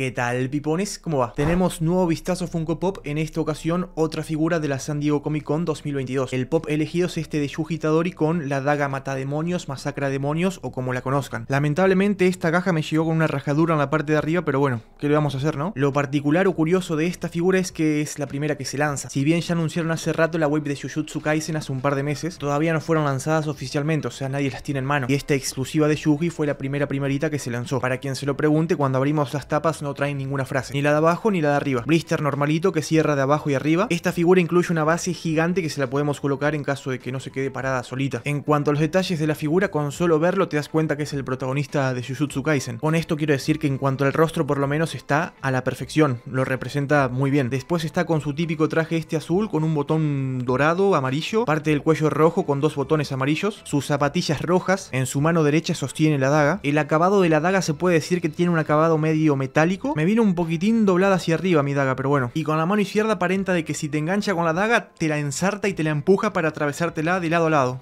¿Qué tal, pipones? ¿Cómo va? Tenemos nuevo vistazo Funko Pop, en esta ocasión otra figura de la San Diego Comic Con 2022. El pop elegido es este de Yuji Tadori con la daga mata demonios, masacra demonios o como la conozcan. Lamentablemente esta caja me llegó con una rajadura en la parte de arriba, pero bueno, ¿qué le vamos a hacer, no? Lo particular o curioso de esta figura es que es la primera que se lanza. Si bien ya anunciaron hace rato la web de Jujutsu Kaisen hace un par de meses, todavía no fueron lanzadas oficialmente, o sea, nadie las tiene en mano. Y esta exclusiva de Yuji fue la primera primerita que se lanzó. Para quien se lo pregunte, cuando abrimos las tapas no traen ninguna frase, ni la de abajo ni la de arriba. Blister normalito que cierra de abajo y arriba. Esta figura incluye una base gigante que se la podemos colocar en caso de que no se quede parada solita. En cuanto a los detalles de la figura, con solo verlo te das cuenta que es el protagonista de Jujutsu Kaisen. Con esto quiero decir que en cuanto al rostro por lo menos está a la perfección, lo representa muy bien. Después está con su típico traje este azul con un botón dorado, amarillo, parte del cuello rojo con dos botones amarillos, sus zapatillas rojas, en su mano derecha sostiene la daga. El acabado de la daga se puede decir que tiene un acabado medio metálico me viene un poquitín doblada hacia arriba mi daga, pero bueno. Y con la mano izquierda aparenta de que si te engancha con la daga, te la ensarta y te la empuja para atravesártela de lado a lado.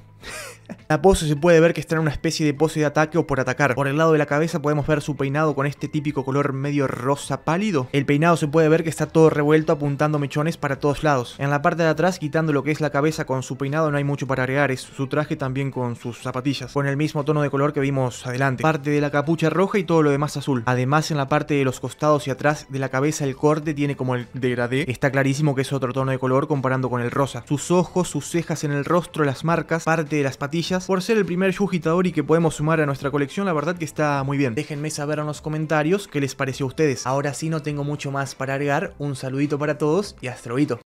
La pose se puede ver que está en una especie de pose de ataque o por atacar. Por el lado de la cabeza podemos ver su peinado con este típico color medio rosa pálido. El peinado se puede ver que está todo revuelto apuntando mechones para todos lados. En la parte de atrás, quitando lo que es la cabeza con su peinado, no hay mucho para agregar. Es su traje también con sus zapatillas, con el mismo tono de color que vimos adelante. Parte de la capucha roja y todo lo demás azul. Además, en la parte de los costados y atrás de la cabeza, el corte tiene como el degradé. Está clarísimo que es otro tono de color comparando con el rosa. Sus ojos, sus cejas en el rostro, las marcas, parte de las patillas por ser el primer Yuji y que podemos sumar a nuestra colección, la verdad que está muy bien. Déjenme saber en los comentarios qué les pareció a ustedes. Ahora sí no tengo mucho más para agregar, un saludito para todos y hasta luego.